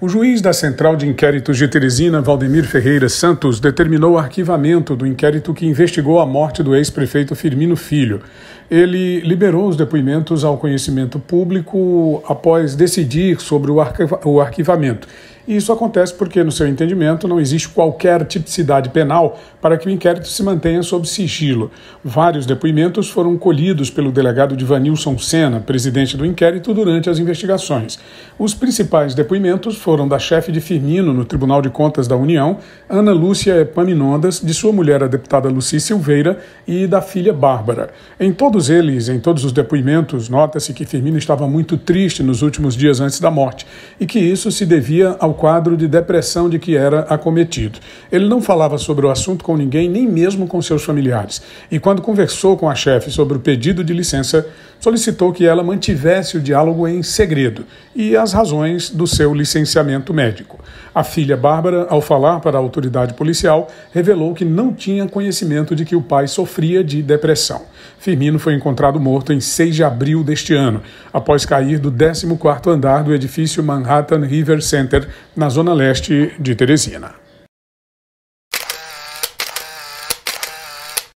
O juiz da Central de Inquéritos de Teresina, Valdemir Ferreira Santos, determinou o arquivamento do inquérito que investigou a morte do ex-prefeito Firmino Filho. Ele liberou os depoimentos ao conhecimento público após decidir sobre o, arquivamento. E isso acontece porque, no seu entendimento, não existe qualquer tipicidade penal para que o inquérito se mantenha sob sigilo. Vários depoimentos foram colhidos pelo delegado Vanilson Sena, presidente do inquérito, durante as investigações. Os principais depoimentos foram da chefe de Firmino no Tribunal de Contas da União, Ana Lúcia Epaminondas, de sua mulher, a deputada Luci Silveira, e da filha Bárbara. Em todos eles, em todos os depoimentos, nota-se que Firmino estava muito triste nos últimos dias antes da morte e que isso se devia ao ao quadro de depressão de que era acometido. Ele não falava sobre o assunto com ninguém, nem mesmo com seus familiares. E quando conversou com a chefe sobre o pedido de licença, solicitou que ela mantivesse o diálogo em segredo e as razões do seu licenciamento médico. A filha Bárbara, ao falar para a autoridade policial, revelou que não tinha conhecimento de que o pai sofria de depressão. Firmino foi encontrado morto em 6 de abril deste ano, após cair do 14º andar do edifício Manhattan River Center na zona leste de Teresina.